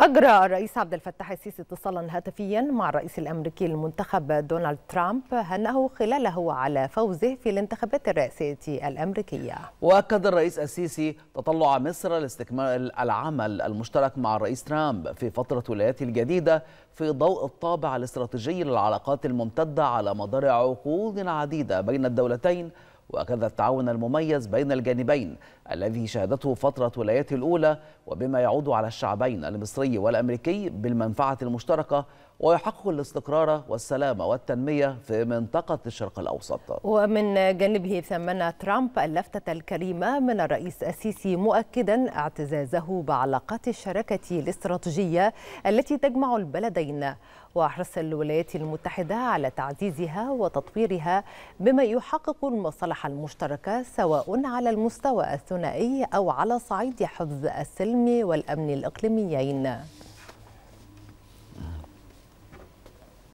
أجرى الرئيس عبد الفتاح السيسي اتصالا هاتفيا مع الرئيس الأمريكي المنتخب دونالد ترامب هنأه خلاله على فوزه في الانتخابات الرئاسية الأمريكية وأكد الرئيس السيسي تطلع مصر لاستكمال العمل المشترك مع الرئيس ترامب في فترة ولايته الجديدة في ضوء الطابع الاستراتيجي للعلاقات الممتدة على مدار عقود عديدة بين الدولتين وأكد التعاون المميز بين الجانبين الذي شهدته فترة ولايته الأولى وبما يعود على الشعبين المصري والأمريكي بالمنفعة المشتركة ويحقق الاستقرار والسلام والتنمية في منطقة الشرق الأوسط ومن جانبه ثمن ترامب اللفتة الكريمة من الرئيس السيسي مؤكدا اعتزازه بعلاقات الشراكة الاستراتيجية التي تجمع البلدين وحرص الولايات المتحدة على تعزيزها وتطويرها بما يحقق المصالح المصالح المشتركة سواء على المستوى الثنائي أو على صعيد حفظ السلم والأمن الإقليميين